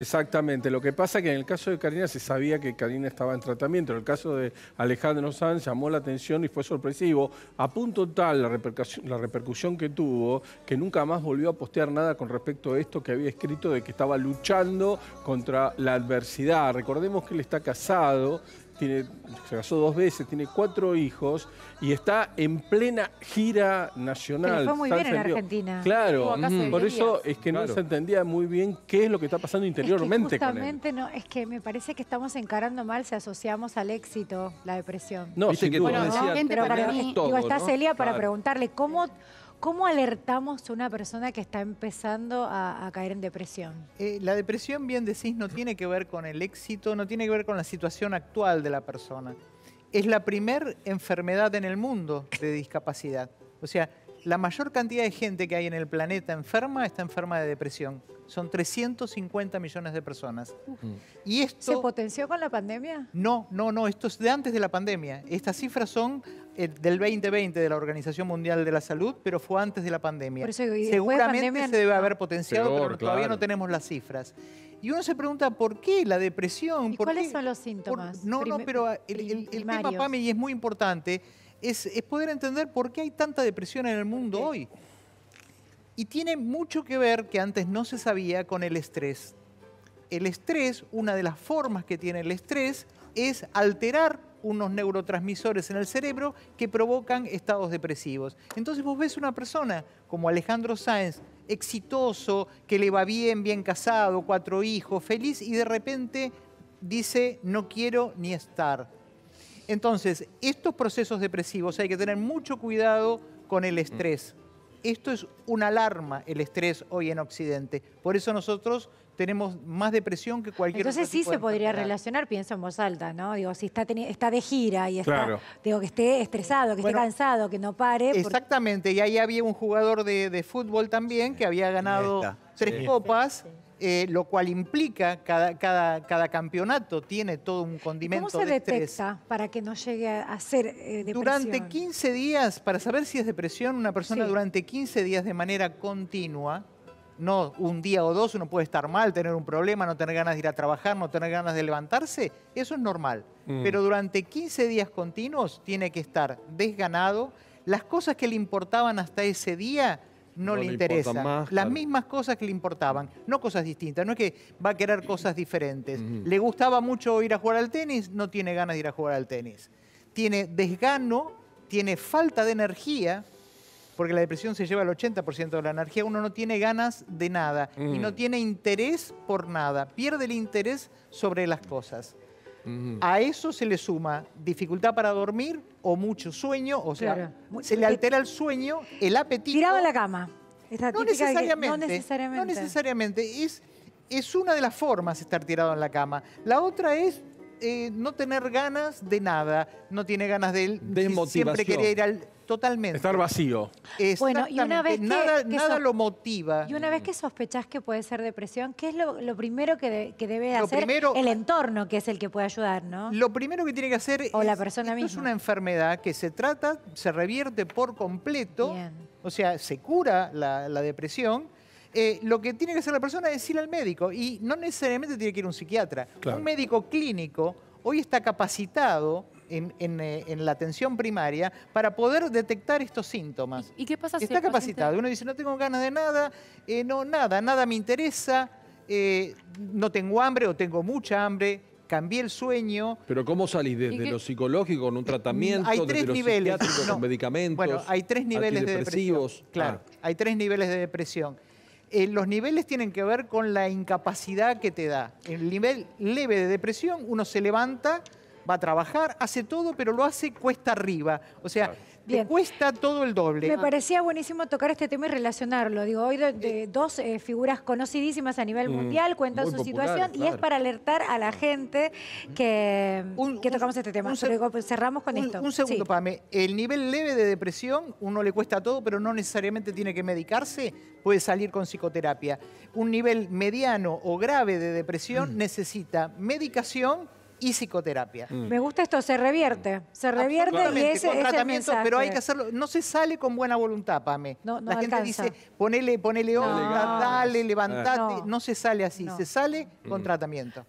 Exactamente, lo que pasa es que en el caso de Karina se sabía que Karina estaba en tratamiento, en el caso de Alejandro Sanz llamó la atención y fue sorpresivo, a punto tal la repercusión, la repercusión que tuvo que nunca más volvió a postear nada con respecto a esto que había escrito de que estaba luchando contra la adversidad. Recordemos que él está casado, se casó dos veces, tiene cuatro hijos y está en plena gira nacional. fue muy bien en Argentina. Claro, por eso es que no se entendía muy bien qué es lo que está pasando interiormente es justamente no, es que me parece que estamos encarando mal si asociamos al éxito la depresión. No, sí que no, pero para mí, está ¿no? Celia para preguntarle cómo ¿Cómo alertamos a una persona que está empezando a, caer en depresión? Eh, la depresión, bien decís, no tiene que ver con el éxito, no tiene que ver con la situación actual de la persona. Es la primer enfermedad en el mundo de discapacidad. O sea, la mayor cantidad de gente que hay en el planeta enferma está enferma de depresión. Son 350 millones de personas. Y esto, ¿Se potenció con la pandemia? No, no, no, esto es de antes de la pandemia. Estas cifras son eh, del 2020 de la Organización Mundial de la Salud, pero fue antes de la pandemia. Seguramente se debe haber potenciado, pero todavía no tenemos las cifras. Y uno se pregunta, ¿por qué la depresión? ¿Cuáles son los síntomas? no, no, pero el, tema, Pame, y es muy importante, es, poder entender por qué hay tanta depresión en el mundo hoy. Y tiene mucho que ver, que antes no se sabía, con el estrés. El estrés, una de las formas que tiene el estrés, es alterar unos neurotransmisores en el cerebro que provocan estados depresivos. Entonces vos ves una persona como Alejandro Sáenz, exitoso, que le va bien, bien casado, cuatro hijos, feliz, y de repente dice, no quiero ni estar entonces, estos procesos depresivos hay que tener mucho cuidado con el mm. estrés. Esto es una alarma, el estrés hoy en Occidente. Por eso nosotros tenemos más depresión que cualquier Entonces sí se podría relacionar, pienso en voz alta, ¿no? Digo, si está, está de gira y está, digo, que esté estresado, que esté cansado, que no pare. Exactamente, y ahí había un jugador de, fútbol también que había ganado tres copas. Eh, lo cual implica, cada, cada, cada, campeonato tiene todo un condimento ¿Cómo se de detecta para que no llegue a ser eh, depresión? Durante 15 días, para saber si es depresión, una persona durante 15 días de manera continua, no un día o dos, uno puede estar mal, tener un problema, no tener ganas de ir a trabajar, no tener ganas de levantarse, eso es normal. Mm. Pero durante 15 días continuos tiene que estar desganado, las cosas que le importaban hasta ese día no, le, interesa. interesan. Las mismas cosas que le importaban, no cosas distintas, no es que va a querer eh, cosas diferentes. Le gustaba mucho ir a jugar al tenis, no tiene ganas de ir a jugar al tenis. Tiene desgano, tiene falta de energía, porque la depresión se lleva el 80% de la energía, uno no tiene ganas de nada y no mm. tiene interés por nada, pierde el interés sobre las cosas. A eso se le suma dificultad para dormir o mucho sueño, o sea, se le altera el sueño, el apetito. Tirado en la cama. No necesariamente, no necesariamente. Es, una de las formas de estar tirado en la cama. La otra es eh, no tener ganas de nada. No tiene ganas de... Desmotivación. Siempre quería ir al Totalmente. Estar vacío. Bueno, una vez nada, lo motiva. Y una vez que sospechás que puede ser depresión, ¿qué es lo, primero que, debe hacer el entorno, que es el que puede ayudar, no? Lo primero que tiene que hacer o es, la persona esto es una enfermedad que se trata, se revierte por completo, o sea, se cura la, depresión, eh, lo que tiene que hacer la persona es ir al médico y no necesariamente tiene que ir un psiquiatra. Un médico clínico hoy está capacitado eh, en, la atención primaria para poder detectar estos síntomas. ¿Y, qué pasa si Está capacitado. Uno dice, no tengo ganas de nada, eh, no, nada, nada me interesa, eh, no tengo hambre o tengo mucha hambre, cambié el sueño. Pero ¿cómo salís desde lo psicológico en un tratamiento? Hay tres niveles. Lo no. medicamentos. Bueno, hay tres niveles de depresión. Claro, ah. hay tres niveles de depresión. los niveles tienen que ver con la incapacidad que te da. el nivel leve de depresión, uno se levanta va a trabajar, hace todo, pero lo hace cuesta arriba. O sea, le cuesta todo el doble. Me parecía buenísimo tocar este tema y relacionarlo. Digo, hoy de, eh, dos eh, figuras conocidísimas a nivel mm, mundial cuentan su situación y es para alertar a la ah. gente que, tocamos este tema. Pues, cerramos con esto. Un segundo, Pame. El nivel leve de depresión, uno le cuesta todo, pero no necesariamente tiene que medicarse, puede salir con psicoterapia. Un nivel mediano o grave de depresión mm. necesita medicación y psicoterapia. Mm. Me gusta esto, se revierte, se revierte y ese, el tratamiento, pero hay que hacerlo, no se sale con buena voluntad, Pame. No, la gente dice, ponele, ponele onda, dale, levantate, no. se sale así, se sale mm. con tratamiento.